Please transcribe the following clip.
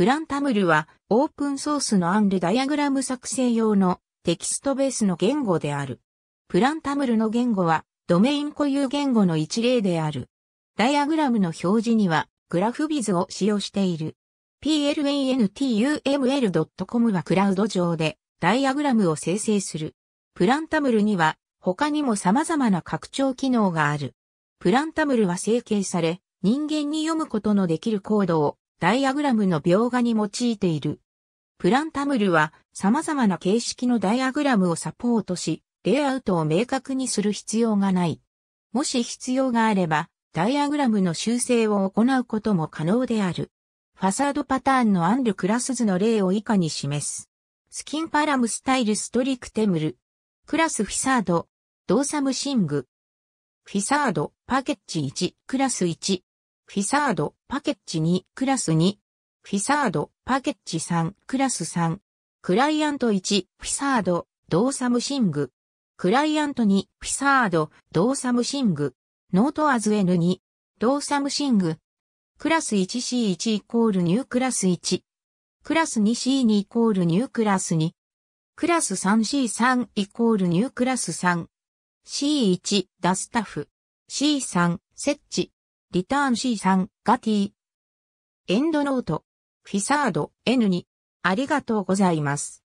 プランタムルはオープンソースのアンルダイアグラム作成用のテキストベースの言語である。プランタムルの言語はドメイン固有言語の一例である。ダイアグラムの表示にはグラフビズを使用している。plantuml.com はクラウド上でダイアグラムを生成する。プランタムルには他にも様々な拡張機能がある。プランタムルは成形され、人間に読むことのできるコードをダイアグラムの描画に用いている。プランタムルは様々な形式のダイアグラムをサポートし、レイアウトを明確にする必要がない。もし必要があれば、ダイアグラムの修正を行うことも可能である。ファサードパターンのアンルクラス図の例を以下に示す。スキンパラムスタイルストリクテムル。クラスフィサード。動作ムシング。フィサード、パケッジ1、クラス1。フィサード、パケッチ2、クラス2、フィサード、パケッチ3、クラス3、クライアント1、フィサード、動作無シング、クライアント2、フィサード、動作無シング、ノートアズ N2、動作無シング、クラス 1C1 イコールニュークラス1、クラス 2C2 イコールニュークラス2、クラス 3C3 イコールニュークラス3、C1、ダスタフ、C3、設置、リターン C3、ガティ。エンドノート。フィサード N2。ありがとうございます。